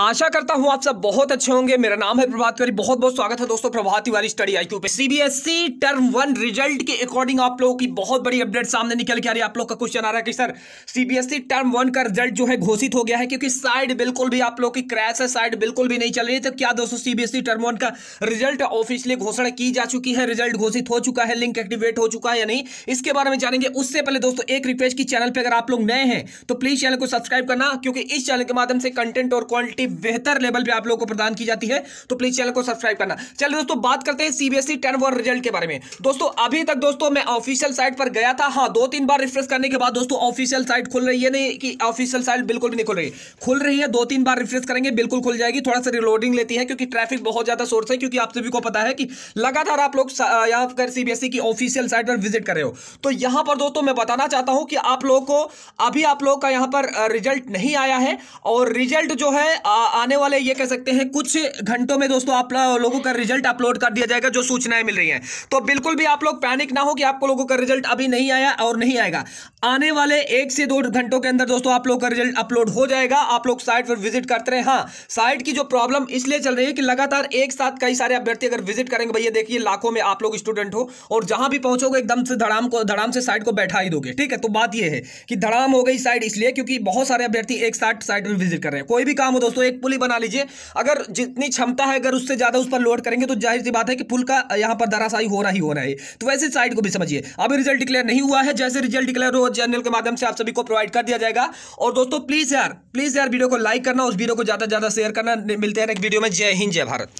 आशा करता हूं आप सब बहुत अच्छे होंगे मेरा नाम है प्रभात तिवारी बहुत बहुत स्वागत है दोस्तों प्रभात तिवारी स्टडी आई पे सीबीएसई टर्म वन रिजल्ट के अकॉर्डिंग आप लोगों की बहुत बड़ी अपडेट सामने निकल के आ रही है आप लोग का क्वेश्चन आ रहा है कि सर सीबीएसई टर्म वन का रिजल्ट जो है घोषित हो गया है क्योंकि साइड बिल्कुल भी आप लोग की क्रैश है साइड बिल्कुल भी नहीं चल रही तो क्या दोस्तों सीबीएसई टर्म वन का रिजल्ट ऑफिशियली घोषणा की जा चुकी है रिजल्ट घोषित हो चुका है लिंक एक्टिवेट हो चुका है या नहीं इसके बारे में जानेंगे उससे पहले दोस्तों एक रिक्वेस्ट की चैनल पर अगर आप लोग नए हैं तो प्लीज चैनल को सब्सक्राइब करना क्योंकि इस चैनल के माध्यम से कंटेंट और क्वालिटी बेहतर लेवल पे आप लोगों को प्रदान की जाती है तो प्लीज चैनल को सब्सक्राइब करना चलिए दोस्तों बात करते हैं सीबीएसई टेन वर्ड रिजल्ट के बारे में दोस्तों अभी तक दोस्तों मैं ऑफिशियल साइट पर गया था हाँ दो तीन बार रिफ्रेश करने के बाद दोस्तों ऑफिशियल साइट खुल रही है नहीं कि ऑफिशियल साइट बिल्कुल भी नहीं खुल रही खुल रही है दो तीन बार रिफ्रेश करेंगे बिल्कुल खुल जाएगी थोड़ा सा रिलोडिंग लेती है क्योंकि ट्रैफिक बहुत ज्यादा सोर्स है क्योंकि आप सभी को पता है कि लगातार आप लोग यहाँ पर सीबीएसई e की ऑफिशियल साइट पर विजिट कर रहे हो तो यहां पर दोस्तों मैं बताना चाहता हूं कि आप लोगों को अभी आप लोगों का यहां पर रिजल्ट नहीं आया है और रिजल्ट जो है आने वाले ये कह सकते हैं कुछ घंटों में दोस्तों आप लोगों का रिजल्ट अपलोड कर दिया जाएगा जो सूचनाएं मिल रही हैं तो बिल्कुल भी आप लोग पैनिक ना हो कि आपको लोगों का रिजल्ट अभी नहीं आया और नहीं आएगा आने वाले एक से दो घंटों के अंदर दोस्तों आप लोग का रिजल्ट अपलोड हो जाएगा आप लोग साइट पर विजिट करते रहे हाँ साइट की जो प्रॉब्लम इसलिए चल रही है कि लगातार एक साथ कई सारे अभ्यर्थी अगर विजिट करेंगे भैया देखिए लाखों में आप लोग स्टूडेंट हो और जहां भी पहुंचोगे एकदम से धड़ाम को धड़ाम से साइट को बैठा ही दोगे ठीक है तो बात यह है कि धड़ाम हो गई साइट इसलिए क्योंकि बहुत सारे अभ्यर्थी एक साथ साइट पर विजिट कर रहे हैं कोई भी काम हो दोस्तों तो एक पुल ही बना लीजिए अगर जितनी क्षमता है अगर उससे ज़्यादा उस पर लोड करेंगे तो जाहिर सी बात है कि पुल का यहाँ पर दरासाई हो रहा ही हो रहा है तो वैसे साइड को भी समझिए अभी रिजल्ट डिक्लेयर नहीं हुआ है जैसे रिजल्ट डिक्लेयर हो जर्नल के माध्यम से आप सभी को प्रोवाइड कर दिया जाएगा और दोस्तों प्लीज़ यार प्लीज़ यार वीडियो को लाइक करना उस वीडियो को ज़्यादा से ज़्यादा शेयर करना मिलते हैं एक वीडियो में जय हिंद जय भारत